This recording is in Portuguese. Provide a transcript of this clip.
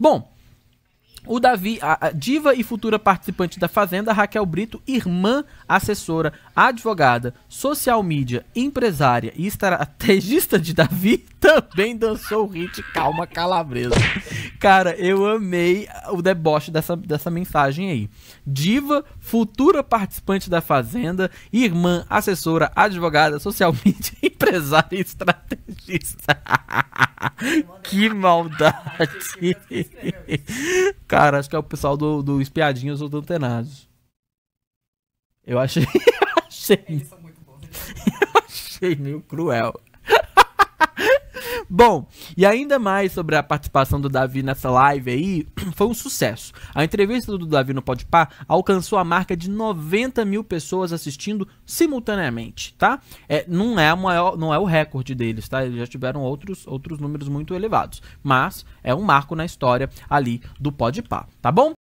Bom, o Davi, a diva e futura participante da Fazenda, Raquel Brito, irmã, assessora, advogada, social media, empresária e estrategista de Davi, também dançou o hit Calma Calabresa. Cara, eu amei o deboche dessa, dessa mensagem aí. Diva, futura participante da Fazenda, irmã, assessora, advogada, social media, empresária e estrategista. que maldade. Cara, acho que é o pessoal do, do Espiadinhos ou do Antenados. Eu achei. achei... Eu achei meio cruel. Bom, e ainda mais sobre a participação do Davi nessa live aí, foi um sucesso. A entrevista do Davi no Podpah alcançou a marca de 90 mil pessoas assistindo simultaneamente, tá? É, não, é maior, não é o recorde deles, tá? Eles já tiveram outros, outros números muito elevados, mas é um marco na história ali do Podpah, tá bom?